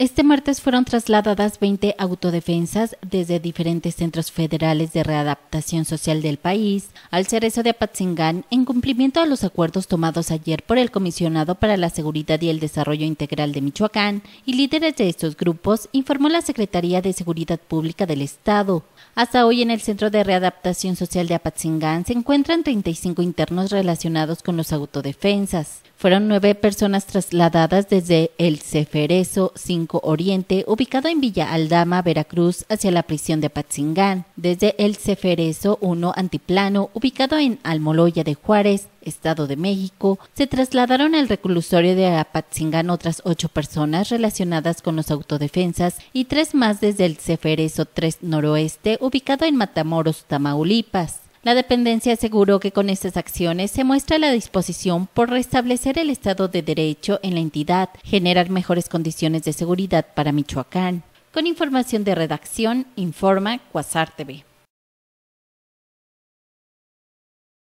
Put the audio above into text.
Este martes fueron trasladadas 20 autodefensas desde diferentes centros federales de readaptación social del país al cerezo de Apatzingán en cumplimiento a los acuerdos tomados ayer por el comisionado para la Seguridad y el Desarrollo Integral de Michoacán y líderes de estos grupos, informó la Secretaría de Seguridad Pública del Estado. Hasta hoy en el Centro de Readaptación Social de Apatzingán se encuentran 35 internos relacionados con los autodefensas. Fueron nueve personas trasladadas desde el Ceferezo, cinco Oriente, ubicado en Villa Aldama, Veracruz, hacia la prisión de Patzingán, desde el Ceferezo 1 Antiplano, ubicado en Almoloya de Juárez, Estado de México, se trasladaron al reclusorio de Apatzingán otras ocho personas relacionadas con los autodefensas y tres más desde el Ceferezo 3 Noroeste, ubicado en Matamoros, Tamaulipas. La dependencia aseguró que con estas acciones se muestra la disposición por restablecer el Estado de Derecho en la entidad, generar mejores condiciones de seguridad para Michoacán. Con información de redacción, informa Cuasar TV.